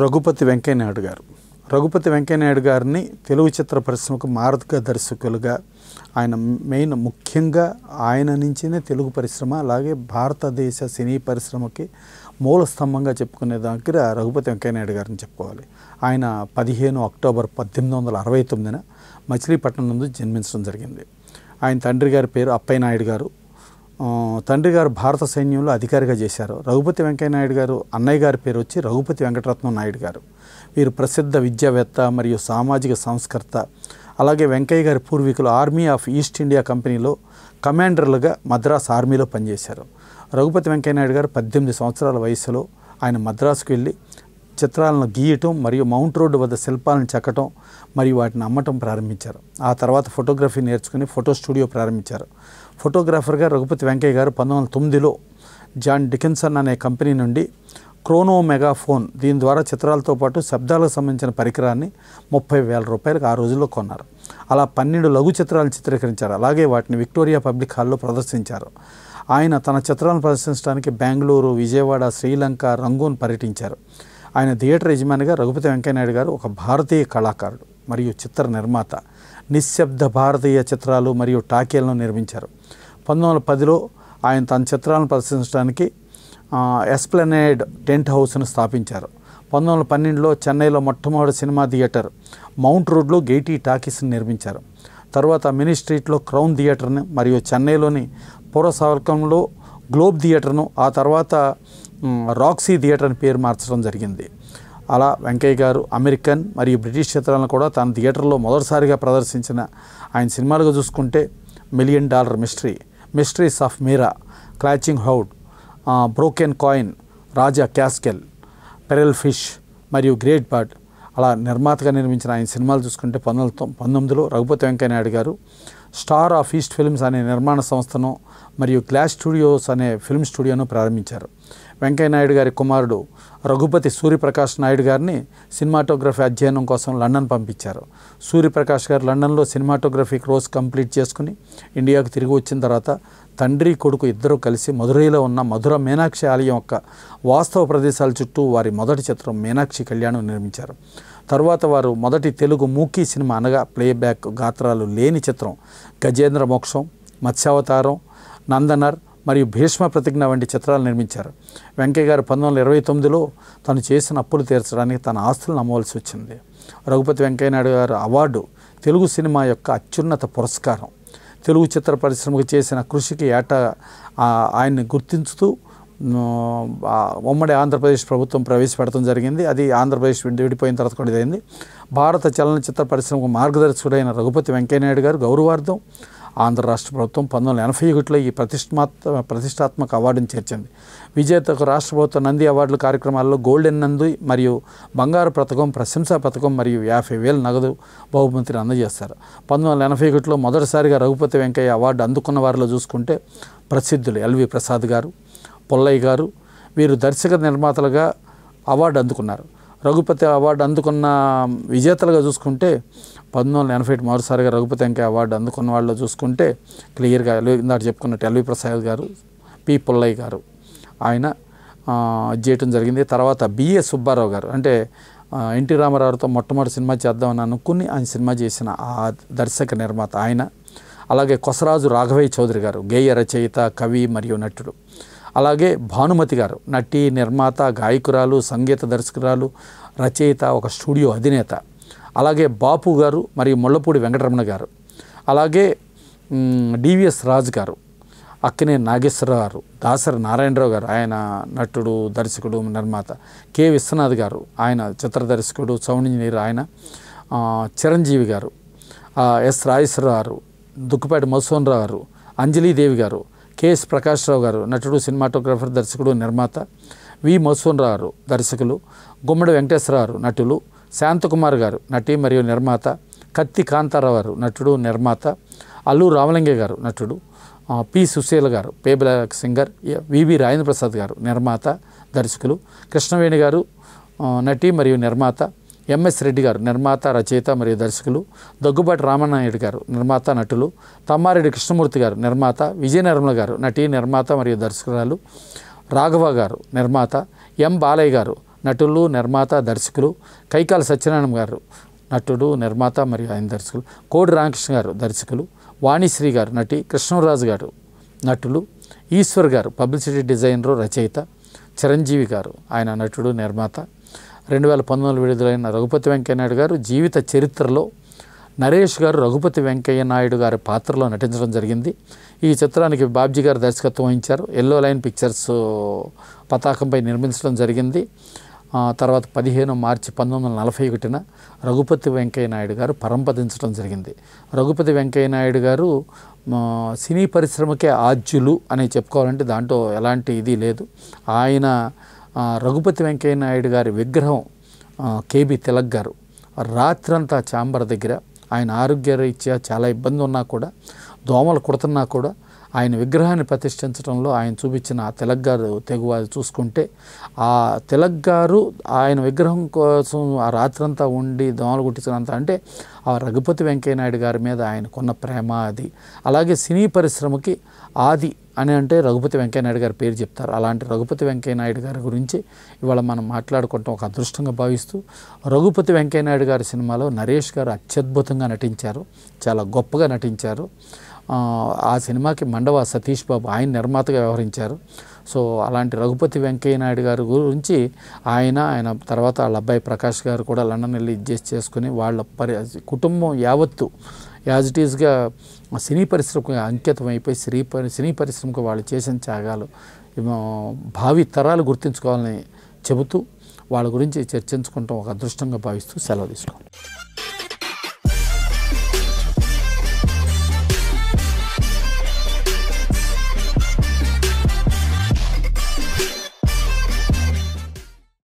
రఘుపతి వెంకయ్యనాయుడు గారు రఘుపతి వెంకయ్యనాయుడు గారిని తెలుగు చిత్ర పరిశ్రమకు మారుతిక దర్శకులుగా ఆయన మెయిన్ ముఖ్యంగా ఆయన నుంచినే తెలుగు పరిశ్రమ అలాగే భారతదేశ సినీ పరిశ్రమకి మూల స్తంభంగా చెప్పుకునే దగ్గర రఘుపతి వెంకయ్యనాయుడు గారిని చెప్పుకోవాలి ఆయన పదిహేను అక్టోబర్ పద్దెనిమిది వందల అరవై తొమ్మిదిన మచిలీపట్నం నుండి జన్మించడం జరిగింది ఆయన తండ్రి గారి పేరు అప్పయ్య నాయుడు గారు తండ్రి గారు భారత సైన్యంలో అధికారిగా చేశారు రఘుపతి వెంకయ్యనాయుడు గారు అన్నయ్య గారి పేరు వచ్చి రఘుపతి వెంకటరత్నం నాయుడు గారు వీరు ప్రసిద్ధ విద్యావేత్త మరియు సామాజిక సంస్కర్త అలాగే వెంకయ్య గారి పూర్వీకులు ఆర్మీ ఆఫ్ ఈస్ట్ ఇండియా కంపెనీలో కమాండర్లుగా మద్రాస్ ఆర్మీలో పనిచేశారు రఘుపతి వెంకయ్యనాయుడు గారు పద్దెనిమిది సంవత్సరాల వయసులో ఆయన మద్రాసుకు వెళ్ళి చిత్రాలను గీయటం మరియు మౌంట్ రోడ్డు వద్ద శిల్పాలను చెక్కటం మరియు వాటిని అమ్మటం ప్రారంభించారు ఆ తర్వాత ఫోటోగ్రఫీ నేర్చుకుని ఫోటో స్టూడియో ప్రారంభించారు ఫోటోగ్రాఫర్గా రఘుపతి వెంకయ్య గారు పంతొమ్మిది వందల తొమ్మిదిలో జాన్ డికిన్సన్ అనే కంపెనీ నుండి క్రోనో మెగాఫోన్ దీని ద్వారా చిత్రాలతో పాటు శబ్దాలకు సంబంధించిన పరికరాన్ని ముప్పై వేల రూపాయలకు ఆ రోజుల్లో కొన్నారు అలా పన్నెండు లఘు చిత్రాలను చిత్రీకరించారు అలాగే వాటిని విక్టోరియా పబ్లిక్ హాల్లో ప్రదర్శించారు ఆయన తన చిత్రాలను ప్రదర్శించడానికి బెంగళూరు విజయవాడ శ్రీలంక రంగూన్ పర్యటించారు ఆయన థియేటర్ యజమానిగా రఘుపతి వెంకయ్యనాయుడు గారు ఒక భారతీయ కళాకారుడు మరియు చిత్ర నిర్మాత నిశ్శబ్ద భారతీయ చిత్రాలు మరియు టాకీలను నిర్మించారు పంతొమ్మిది వందల పదిలో ఆయన తన చిత్రాలను ప్రదర్శించడానికి ఎస్ప్లెనైడ్ టెంట్ హౌస్ను స్థాపించారు పంతొమ్మిది వందల పన్నెండులో చెన్నైలో మొట్టమొదటి సినిమా థియేటర్ మౌంట్ రోడ్లో గేటీ టాకీస్ని నిర్మించారు తర్వాత మినీ స్ట్రీట్లో క్రౌన్ థియేటర్ని మరియు చెన్నైలోని పూర్వసావర్కంలో గ్లోబ్ థియేటర్ను ఆ తర్వాత రాక్సీ థియేటర్ అని పేరు మార్చడం జరిగింది అలా వెంకయ్య గారు అమెరికన్ మరియు బ్రిటిష్ చిత్రాలను కూడా తన థియేటర్లో మొదటిసారిగా ప్రదర్శించిన ఆయన సినిమాలుగా చూసుకుంటే million dollar mystery mysteries of Myra crouching hound broken coin Raja casket pearl fish మరియు గ్రేట్ బర్డ్ అలా నిర్మాతగా నిర్మించిన ఆయన సినిమాలు చూసుకుంటే పంతొమ్మిది పంతొమ్మిదిలో రఘుపతి వెంకయ్య నాయుడు గారు స్టార్ ఆఫ్ ఈస్ట్ ఫిల్మ్స్ అనే నిర్మాణ సంస్థను మరియు క్లాష్ స్టూడియోస్ అనే ఫిల్మ్ స్టూడియోను ప్రారంభించారు వెంకయ్యనాయుడు గారి కుమారుడు రఘుపతి సూర్యప్రకాష్ నాయుడు గారిని సినిమాటోగ్రఫీ అధ్యయనం కోసం లండన్ పంపించారు సూర్యప్రకాష్ గారు లండన్లో సినిమాటోగ్రఫీ క్రోస్ కంప్లీట్ చేసుకుని ఇండియాకు తిరిగి వచ్చిన తర్వాత తండ్రి కొడుకు ఇద్దరూ కలిసి మధురైలో ఉన్న మధుర మీనాక్షి ఆలయం యొక్క వాస్తవ ప్రదేశాల చుట్టూ వారి మొదటి చిత్రం మీనాక్షి కళ్యాణం నిర్మించారు తర్వాత వారు మొదటి తెలుగు మూకీ సినిమా అనగా ప్లేబ్యాక్ గాత్రాలు లేని చిత్రం గజేంద్ర మోక్షం మత్స్యావతారం నందనర్ మరియు భీష్మ ప్రతిజ్ఞ వంటి చిత్రాలు నిర్మించారు వెంకయ్య గారు పంతొమ్మిది వందల ఇరవై తొమ్మిదిలో తను చేసిన అప్పులు తీర్చడానికి తన ఆస్తులను నమ్మవలసి వచ్చింది రఘుపతి వెంకయ్యనాయుడు గారు అవార్డు తెలుగు సినిమా యొక్క అత్యున్నత పురస్కారం తెలుగు చిత్ర పరిశ్రమకు చేసిన కృషికి ఏటా ఆయన్ని గుర్తించుతూ ఉమ్మడి ఆంధ్రప్రదేశ్ ప్రభుత్వం ప్రవేశపెట్టడం జరిగింది అది ఆంధ్రప్రదేశ్ విడిపోయిన తర్వాత కూడా ఇదైంది భారత చలనచిత్ర పరిశ్రమకు మార్గదర్శకుడైన రఘుపతి వెంకయ్యనాయుడు గారు గౌరవార్థం ఆంధ్ర రాష్ట్ర ప్రభుత్వం పంతొమ్మిది వందల ఎనభై ఒకటిలో ఈ ప్రతిష్టాత్మ ప్రతిష్టాత్మక అవార్డును చేర్చింది విజేతకు రాష్ట్ర ప్రభుత్వ నంది అవార్డుల కార్యక్రమాల్లో గోల్డెన్ నంది మరియు బంగారు పథకం ప్రశంసా పథకం మరియు యాభై వేల నగదు బహుమతిని అందజేస్తారు పంతొమ్మిది వందల ఎనభై ఒకటిలో మొదటిసారిగా రఘుపతి వెంకయ్య అవార్డు అందుకున్న వారిలో చూసుకుంటే ప్రసిద్ధులు ఎల్వి ప్రసాద్ గారు పుల్లయ్య గారు వీరు దర్శక నిర్మాతలుగా అవార్డు అందుకున్నారు రఘుపతి అవార్డు అందుకున్న విజేతలుగా చూసుకుంటే పంతొమ్మిది వందల ఎనభై ఒకటి మరోసారిగా రఘుపతి వెంకయ్య అవార్డు అందుకున్న వాళ్ళు చూసుకుంటే క్లియర్గా ఇందాక చెప్పుకున్నట్టు ఎల్వి ప్రసాద్ గారు పి పుల్లయ్య గారు ఆయన చేయటం జరిగింది తర్వాత బిఏ సుబ్బారావు గారు అంటే ఎన్టీ రామారావుతో మొట్టమొదటి సినిమా చేద్దామని అనుకుని ఆయన సినిమా చేసిన ఆ దర్శక నిర్మాత ఆయన అలాగే కొసరాజు రాఘవయ్య చౌదరి గారు గేయ రచయిత కవి మరియు నటుడు అలాగే భానుమతి గారు నటి నిర్మాత గాయకురాలు సంగీత దర్శకురాలు రచయిత ఒక స్టూడియో అధినేత అలాగే బాపు గారు మరియు ముళ్ళపూడి వెంకటరమణ గారు అలాగే డివిఎస్ రాజు గారు అక్కినే నాగేశ్వరరావు గారు దాసరి నారాయణరావు గారు ఆయన నటుడు దర్శకుడు నిర్మాత కె విశ్వనాథ్ గారు ఆయన చిత్ర దర్శకుడు సౌండ్ ఇంజనీర్ ఆయన చిరంజీవి గారు ఎస్ రాజేశ్వరరావు గారు దుక్కుపేట మధుసూన్ రావు గారు అంజలీదేవి గారు కెఎస్ ప్రకాష్ రావు గారు నటుడు సినిమాటోగ్రాఫర్ దర్శకుడు నిర్మాత వి మోసూన్ రావు దర్శకులు గుమ్మడి వెంకటేశ్వరరావు నటులు శాంతకుమార్ గారు నటి మరియు నిర్మాత కత్తి కాంతారావు గారు నటుడు నిర్మాత అల్లు రామలింగే గారు నటుడు పి సుశీల గారు పేబుల సింగర్ వివి రాజేంద్ర ప్రసాద్ గారు నిర్మాత దర్శకులు కృష్ణవేణి గారు నటి మరియు నిర్మాత ఎంఎస్ రెడ్డి గారు నిర్మాత రచయిత మరియు దర్శకులు దగ్గుబాటి రామనాయుడు గారు నిర్మాత నటులు తమ్మారెడ్డి కృష్ణమూర్తి గారు నిర్మాత విజయ నిర్మల గారు నటి నిర్మాత మరియు దర్శకురాలు రాఘవ గారు నిర్మాత ఎం బాలయ్య గారు నటులు నిర్మాత దర్శకులు కైకాల సత్యనారాయణ గారు నటుడు నిర్మాత మరియు ఆయన దర్శకులు కోడి రామకృష్ణ గారు దర్శకులు వాణిశ్రీ గారు నటి కృష్ణరాజు గారు నటులు ఈశ్వర్ గారు పబ్లిసిటీ డిజైనరు రచయిత చిరంజీవి గారు ఆయన నటుడు నిర్మాత రెండు వేల పంతొమ్మిదిలో విడుదలైన రఘుపతి వెంకయ్య నాయుడు గారు జీవిత చరిత్రలో నరేష్ గారు రఘుపతి వెంకయ్య నాయుడు గారి పాత్రలో నటించడం జరిగింది ఈ చిత్రానికి బాబ్జీ గారు దర్శకత్వం వహించారు ఎల్లో లైన్ పిక్చర్స్ పతాకంపై నిర్మించడం జరిగింది తర్వాత పదిహేను మార్చి పంతొమ్మిది వందల నలభై ఒకటిన రఘుపతి వెంకయ్య నాయుడు గారు పరంపదించడం జరిగింది రఘుపతి వెంకయ్య నాయుడు గారు సినీ పరిశ్రమకే ఆద్యులు అని చెప్పుకోవాలంటే దాంట్లో ఎలాంటి ఇది లేదు ఆయన రఘుపతి వెంకయ్య నాయుడు గారి విగ్రహం కేబి తిలక్ గారు రాత్రంతా చాంబర్ దగ్గర ఆయన రీత్యా చాలా ఇబ్బంది ఉన్నా కూడా దోమలు కుడుతున్నా కూడా ఆయన విగ్రహాన్ని ప్రతిష్ఠించడంలో ఆయన చూపించిన ఆ తెలగ్గారు తెగువారు చూసుకుంటే ఆ తెలగ్గారు ఆయన విగ్రహం కోసం ఆ రాత్రంతా ఉండి దోమలు కుట్టించినంత అంటే ఆ రఘుపతి వెంకయ్యనాయుడు గారి మీద ఆయన కొన్న ప్రేమ అది అలాగే సినీ పరిశ్రమకి ఆది అని అంటే రఘుపతి వెంకయ్యనాయుడు గారి పేరు చెప్తారు అలాంటి రఘుపతి వెంకయ్యనాయుడు గారి గురించి ఇవాళ మనం మాట్లాడుకుంటాం ఒక అదృష్టంగా భావిస్తూ రఘుపతి వెంకయ్యనాయుడు గారి సినిమాలో నరేష్ గారు అత్యద్భుతంగా నటించారు చాలా గొప్పగా నటించారు ఆ సినిమాకి మండవ సతీష్ బాబు ఆయన నిర్మాతగా వ్యవహరించారు సో అలాంటి రఘుపతి వెంకయ్య నాయుడు గారి గురించి ఆయన ఆయన తర్వాత వాళ్ళ అబ్బాయి ప్రకాష్ గారు కూడా లండన్ వెళ్ళి చేసి చేసుకుని వాళ్ళ పరి కుటుంబం యావత్తు యాజ్ ఇట్ ఈజ్గా సినీ పరిశ్రమకు అంకితం అయిపోయి సినీ పరి సినీ పరిశ్రమకు వాళ్ళు చేసిన త్యాగాలు భావి తరాలు గుర్తుంచుకోవాలని చెబుతూ వాళ్ళ గురించి చర్చించుకుంటాం ఒక అదృష్టంగా భావిస్తూ సెలవు తీసుకోండి